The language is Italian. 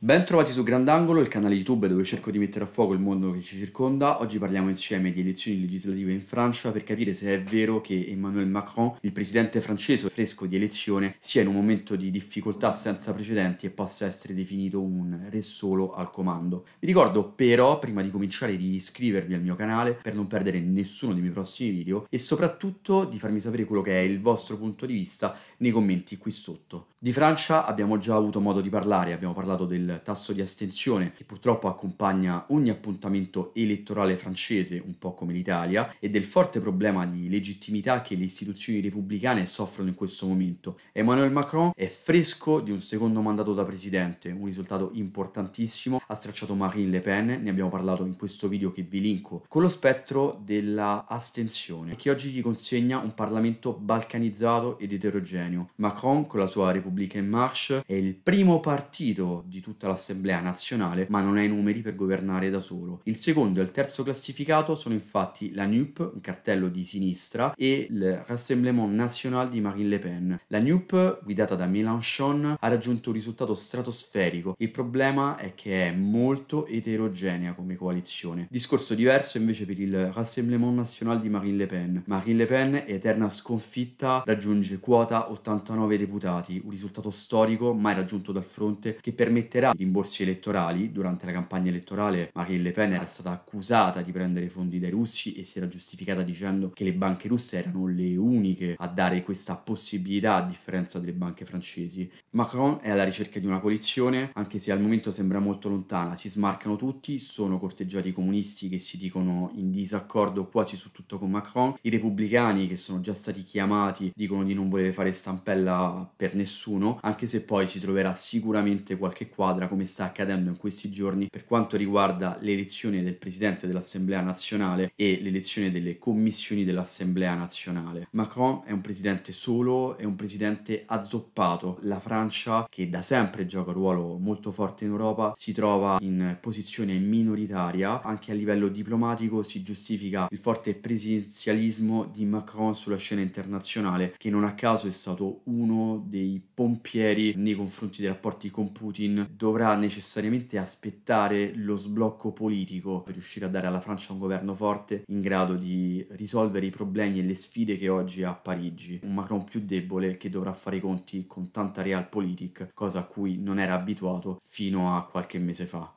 Ben trovati su Grandangolo, il canale YouTube dove cerco di mettere a fuoco il mondo che ci circonda. Oggi parliamo insieme di elezioni legislative in Francia per capire se è vero che Emmanuel Macron, il presidente francese fresco di elezione, sia in un momento di difficoltà senza precedenti e possa essere definito un re solo al comando. Vi ricordo però, prima di cominciare, di iscrivervi al mio canale per non perdere nessuno dei miei prossimi video e soprattutto di farmi sapere quello che è il vostro punto di vista nei commenti qui sotto. Di Francia abbiamo già avuto modo di parlare, abbiamo parlato del tasso di astensione che purtroppo accompagna ogni appuntamento elettorale francese, un po' come l'Italia, e del forte problema di legittimità che le istituzioni repubblicane soffrono in questo momento. Emmanuel Macron è fresco di un secondo mandato da presidente, un risultato importantissimo, ha stracciato Marine Le Pen, ne abbiamo parlato in questo video che vi linko, con lo spettro della astensione, che oggi gli consegna un Parlamento balcanizzato ed eterogeneo. Macron, con la sua Repubblica in Marche, è il primo partito di tutto tutta l'Assemblea nazionale, ma non ha i numeri per governare da solo. Il secondo e il terzo classificato sono infatti la NUP, un cartello di sinistra, e il Rassemblement National di Marine Le Pen. La NUP, guidata da Mélenchon, ha raggiunto un risultato stratosferico. Il problema è che è molto eterogenea come coalizione. Discorso diverso invece per il Rassemblement National di Marine Le Pen. Marine Le Pen, eterna sconfitta, raggiunge quota 89 deputati, un risultato storico mai raggiunto dal fronte che permetterà finirà i rimborsi elettorali. Durante la campagna elettorale Marine Le Pen era stata accusata di prendere fondi dai russi e si era giustificata dicendo che le banche russe erano le uniche a dare questa possibilità a differenza delle banche francesi. Macron è alla ricerca di una coalizione, anche se al momento sembra molto lontana, si smarcano tutti, sono corteggiati i comunisti che si dicono in disaccordo quasi su tutto con Macron, i repubblicani che sono già stati chiamati dicono di non voler fare stampella per nessuno, anche se poi si troverà sicuramente qualche quadro squadra come sta accadendo in questi giorni per quanto riguarda l'elezione del Presidente dell'Assemblea nazionale e l'elezione delle commissioni dell'Assemblea nazionale. Macron è un presidente solo, è un presidente azzoppato. La Francia, che da sempre gioca un ruolo molto forte in Europa, si trova in posizione minoritaria. Anche a livello diplomatico si giustifica il forte presidenzialismo di Macron sulla scena internazionale, che non a caso è stato uno dei pompieri nei confronti dei rapporti con Putin dopo dovrà necessariamente aspettare lo sblocco politico per riuscire a dare alla Francia un governo forte in grado di risolvere i problemi e le sfide che oggi ha a Parigi. Un Macron più debole che dovrà fare i conti con tanta realpolitik, cosa a cui non era abituato fino a qualche mese fa.